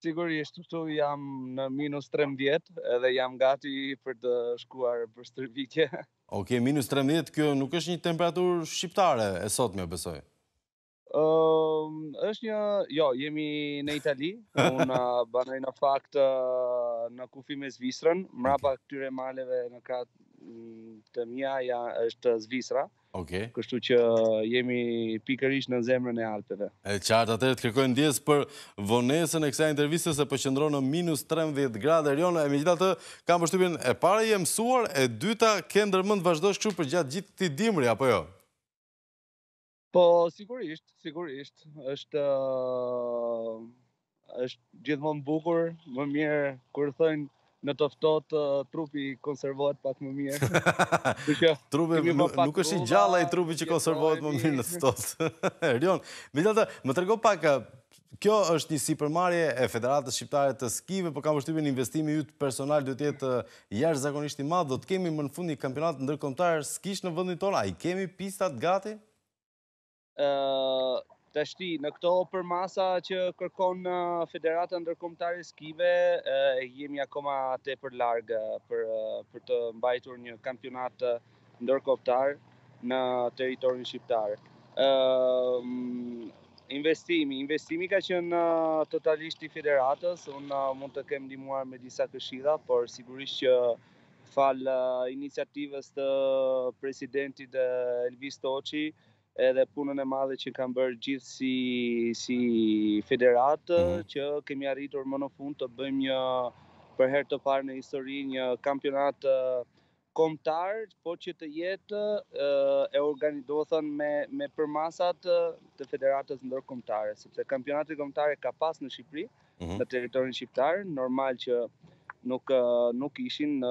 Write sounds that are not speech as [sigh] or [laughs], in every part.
Sigurisht, këtu jam në minus 13 edhe jam gati për të shkuar për stërvitje. [laughs] Ok, minus 3 13, kjo nuk është një temperaturë shqiptare e sot me besoj? Um, është një, jo, jemi në Itali, unë [laughs] uh, banoj në fakt uh, në kufi me Zvistrën, mrapa këtyre maleve në katë të mia ja është Zvicra. Okej. Okay. Kështu që jemi pikërisht në zemrën e Alpeve. E qartë, atëherë të kërkoj ndjes për vonesën e kësaj interviste se po qëndron në minus 13 gradë rionë, e megjithatë kam përshtypjen e parë je mësuar, e dyta ke ndërmend vazhdosh kështu për gjatë gjithë këtij dimri apo jo? Po sigurisht, sigurisht, është është gjithmonë bukur, më mirë kur thënë në të ftohtë uh, trupi konservohet pak më mirë. [laughs] trupi nuk është i gjallë ai trupi që konservohet më mirë në të ftohtë. [laughs] më thotë, më trego pak Kjo është një sipërmarrje e Federatës Shqiptare të Skive, por kam vështirë investimi yt personal duhet të jetë jashtëzakonisht i madh. Do të kemi më në fund një kampionat ndërkombëtar skish në vendin tonë. Ai kemi pistat gati? ë uh Tashti, në këto për masa që kërkon në uh, Federata Ndërkomtare e Skive, uh, jemi akoma te për largë uh, për, për të mbajtur një kampionat ndërkomtar në teritorin shqiptar. Um, investimi, investimi ka në totalisht i federatës, unë mund të kem ndihmuar me disa këshilla, por sigurisht që fal iniciativës të presidentit Elvis Toçi, edhe punën e madhe që kanë bërë gjithë si si federatë mm. që kemi arritur më në fund të bëjmë një për herë të parë në histori një kampionat kombëtar, po që të jetë e organizuar me me përmasat të federatës ndërkombëtare, sepse kampionati kombëtar ka pas në Shqipëri, mm. në territorin shqiptar, normal që nuk nuk ishin në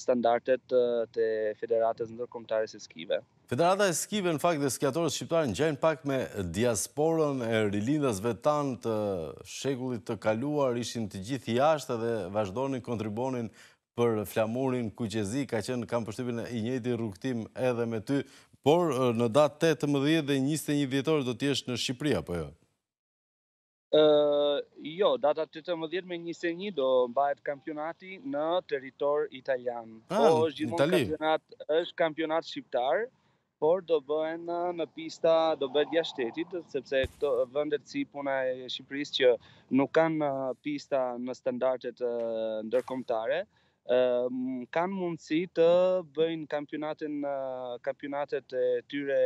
standardet të federatës ndërkombëtare së skive. Federata e skive në fakt dhe skiatorët shqiptarë ngjajnë pak me diasporën e rilindasve tan të shekullit të kaluar, ishin të gjithë jashtë dhe vazhdonin kontribuonin për flamurin kuqezi, ka qenë kam përshtypjen e njëjti rrugtim edhe me ty, por në datë 18 dhe 21 dhjetor do të jesh në Shqipëri apo jo? jo, data 18 me 21 do mbahet kampionati në territor italian. Ah, po, është gjithmonë kampionat, është kampionat shqiptar, por do bëhen në pista, do bëhet jashtë shtetit, sepse këto vendet si puna e Shqipërisë që nuk kanë pista në standardet ndërkombëtare, kanë mundësi të bëjnë kampionatin kampionatet të tyre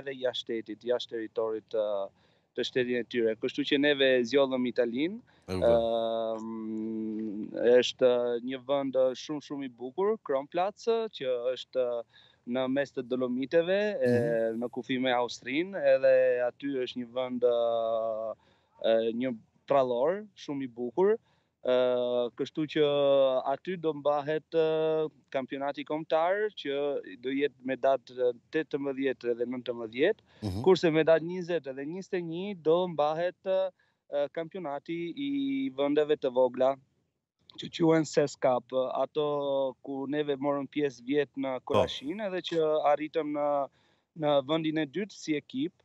edhe jashtë shtetit, jashtë territorit të shtetin e tyre. Kështu që neve zjodhëm Italinë, ehm, është një vënd shumë shumë i bukur, Kronplatsë, që është në mes të dolomiteve, mhm. në kufi me Austrinë, edhe aty është një vënd një pralor shumë i bukur, kështu që aty do mbahet kampionati kombëtar që do jetë me datë 18 dhe 19, mm -hmm. kurse me datë 20 dhe 21 do mbahet kampionati i vendeve të vogla që quhen SES Cup, ato ku neve morëm pjesë vjet në po. Korashin, edhe që arritëm në në vendin e dytë si ekip